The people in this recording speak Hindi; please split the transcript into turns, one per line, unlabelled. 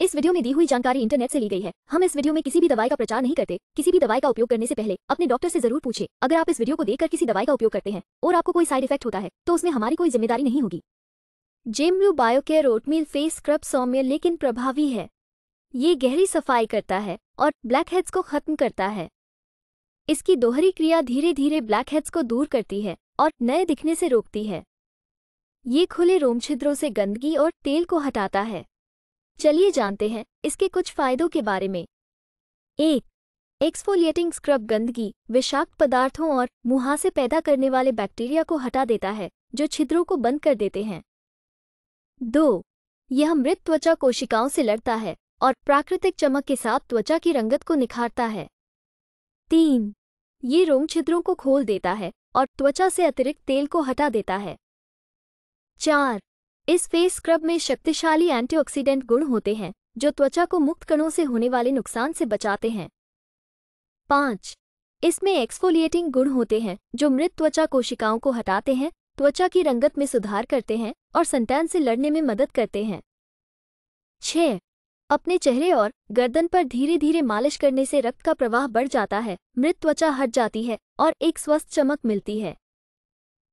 इस वीडियो में दी हुई जानकारी इंटरनेट से ली गई है हम इस वीडियो में किसी भी दवाई का प्रचार नहीं करते किसी भी दवाई का उपयोग करने से पहले अपने डॉक्टर से जरूर पूछे अगर आप इस वीडियो को देखकर किसी दवाई का उपयोग करते हैं और आपको कोई साइड इफेक्ट होता है तो उसमें हमारी कोई जिम्मेदारी नहीं होगी bio biocare oatmeal face scrub सौम्य लेकिन प्रभावी है ये गहरी सफाई करता है और ब्लैक हेड्स को खत्म करता है इसकी दोहरी क्रिया धीरे धीरे ब्लैक हेड्स को दूर करती है और नए दिखने से रोकती है ये खुले रोमछिद्रों से गंदगी और तेल को हटाता है चलिए जानते हैं इसके कुछ फायदों के बारे में एक एक्सफोलिएटिंग स्क्रब गंदगी विषाक्त पदार्थों और मुहासे से पैदा करने वाले बैक्टीरिया को हटा देता है जो छिद्रों को बंद कर देते हैं दो यह मृत त्वचा कोशिकाओं से लड़ता है और प्राकृतिक चमक के साथ त्वचा की रंगत को निखारता है तीन ये रोम छिद्रों को खोल देता है और त्वचा से अतिरिक्त तेल को हटा देता है चार इस फेस स्क्रब में शक्तिशाली एंटीऑक्सीडेंट गुण होते हैं जो त्वचा को मुक्त कणों से होने वाले नुकसान से बचाते हैं पाँच इसमें एक्सफोलिएटिंग गुण होते हैं जो मृत त्वचा कोशिकाओं को हटाते हैं त्वचा की रंगत में सुधार करते हैं और संतान से लड़ने में मदद करते हैं छ अपने चेहरे और गर्दन पर धीरे धीरे मालिश करने से रक्त का प्रवाह बढ़ जाता है मृत त्वचा हट जाती है और एक स्वस्थ चमक मिलती है